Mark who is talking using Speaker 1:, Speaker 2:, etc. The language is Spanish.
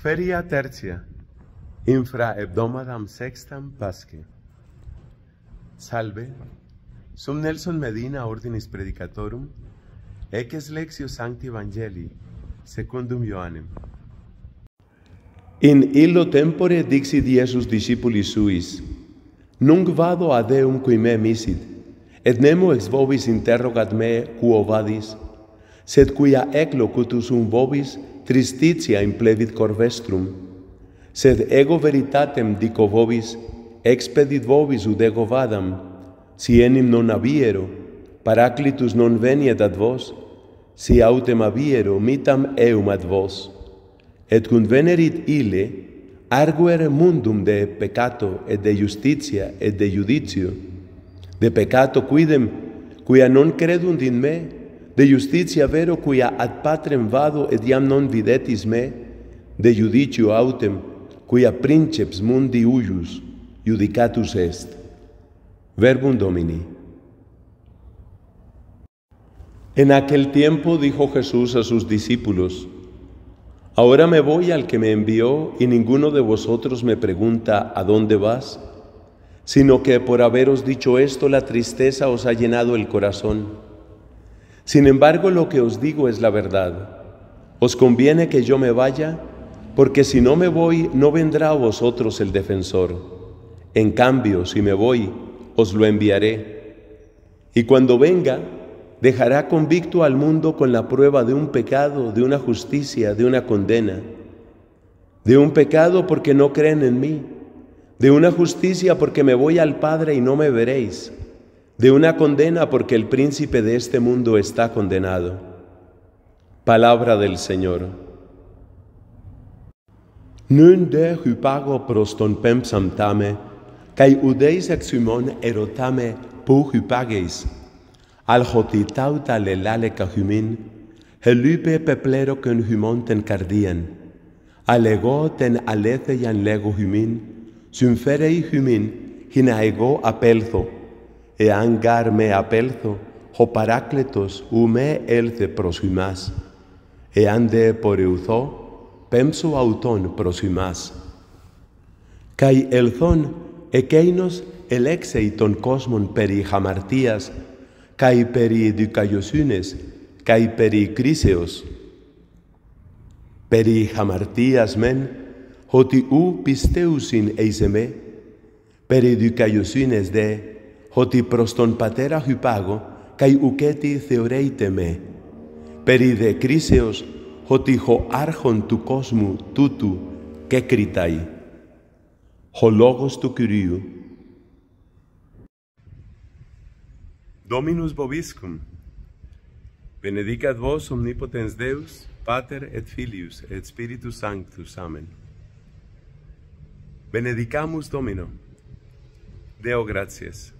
Speaker 1: Feria tertia, infra hebdomadam sextam pasque. Salve, sum Nelson Medina ordinis predicatorum, eces lexio sancti evangelii, secundum Ioannem. In illo tempore dixit Iesus discipulis suis, nunc vado ad Deum cui me misit, et nemo ex vobis interrogat me quo vadis, sed quia eclo un vobis tristitia in plebit cor vestrum, sed ego veritatem dico vobis, expedit vobis ud ego vadam, si enim non aviero, paraclitus non veniet ad vos, si autem aviero mitam eum ad vos. Et cum venerit ile, arguere mundum de peccato et de justitia et de judicio, de peccato quidem, quia non credunt in me, de justicia vero cuya ad patrem vado et non videtis me, de judicio autem, cuya princeps mundi uius judicatus est. Verbum Domini. En aquel tiempo dijo Jesús a sus discípulos, Ahora me voy al que me envió y ninguno de vosotros me pregunta, ¿a dónde vas? Sino que por haberos dicho esto, la tristeza os ha llenado el corazón. Sin embargo, lo que os digo es la verdad. Os conviene que yo me vaya, porque si no me voy, no vendrá a vosotros el defensor. En cambio, si me voy, os lo enviaré. Y cuando venga, dejará convicto al mundo con la prueba de un pecado, de una justicia, de una condena. De un pecado porque no creen en mí. De una justicia porque me voy al Padre y no me veréis de una condena porque el príncipe de este mundo está condenado. Palabra del Señor. Nun de pago proston pempsamtame, tame, kai udeis exumon erotame pu hupageis, al jotitauta lelale cahumin, helupe peplero con humon ten cardien, alego ten alece yan lego humin, sumferei humin, hinaego apelzo, εάν γάρ με απέλθω, ο παράκλητος ου με έλθε προς ημάς. Εάν δε πορευθώ, πέμψω αυτόν προς ημάς. Καί ελθόν εκείνος ελέξεϊ τον κόσμον περί χαμαρτίας, καί περί δικαιοσύνες, καί περί κρίσεως. Περί χαμαρτίας μεν, ότι ου πιστεύουσιν εις εμέ, περί δικαιοσύνες δε, ότι προς τον πατέρα χυπάγω, καί ουκέτη θεωρείται με. Περί δε κρίσεως, ότι χω άρχον του κόσμου τούτου και ουκετη θεωρεῖτε με Ο λόγος του Κυρίου. Dominus Bobiscum, benedicat vos omnipotens Deus, Pater et Filius et Spiritus Sanctus. Amen. Benedicamus Domino. Deo gratias.